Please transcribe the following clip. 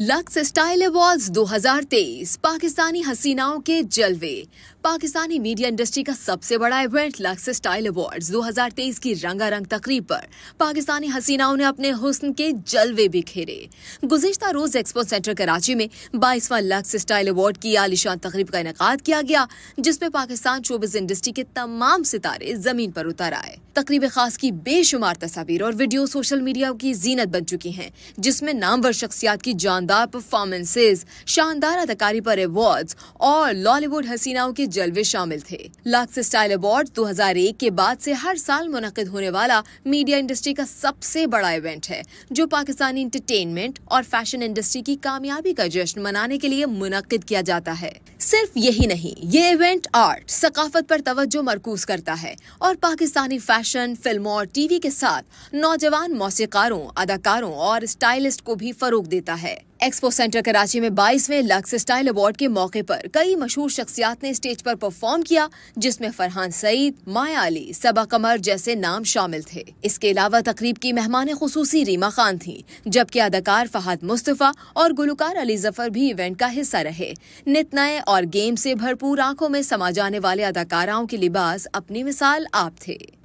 lux style awards 2023 Pakistani हसीनाओं के जलवे पाकिस्तानी मीडिया इंडस्ट्री का सबसे बड़ा इवेंट लक्स स्टाइल अवार्ड्स 2023 की रंगारंग तकरीब पर पाकिस्तानी हसीनाओं ने अपने हुस्न के जलवे बिखेरे गुजश्ता रोज एक्सपो सेंटर कराची में बाईसवा लक्स स्टाइल अवार्ड की आलिशान तकरीब का इनका किया गया जिसमें पाकिस्तान चौबीस इंडस्ट्री के तमाम सितारे जमीन पर उतर आए तकरीब खास की बेशुमार तस्वीर और वीडियो सोशल मीडिया की जीनत बन चुकी है जिसमे नामवर शख्सियात की जान शानदार परफॉर्मेंसेज शानदार अदाकारी पर अवार्ड और लॉलीवुड हसीनाओं के जलवे शामिल थे लक्स स्टाइल अवार्ड 2001 के बाद से हर साल मुनद होने वाला मीडिया इंडस्ट्री का सबसे बड़ा इवेंट है जो पाकिस्तानी इंटरटेनमेंट और फैशन इंडस्ट्री की कामयाबी का जश्न मनाने के लिए मुनद किया जाता है सिर्फ यही नहीं ये इवेंट आर्ट सकाफत पर तवज्जो मरकूज करता है और पाकिस्तानी फैशन फिल्मों और टीवी के साथ नौजवान मौसीकारों अदाकारों और स्टाइलिस्ट को भी फरोग देता है एक्सपो सेंटर कराची में 22वें लक्स स्टाइल अवार्ड के मौके पर कई मशहूर शख्सियात ने स्टेज पर परफॉर्म किया जिसमें फरहान सईद माया अली सबा कमर जैसे नाम शामिल थे इसके अलावा तकरीब की मेहमान खसूसी रीमा खान थी जबकि अदाकार फहाद मुस्तफ़ा और गुलकार अली जफर भी इवेंट का हिस्सा रहे नित नए और और गेम से भरपूर आंखों में समा जाने वाले अदाकाराओं के लिबास अपनी मिसाल आप थे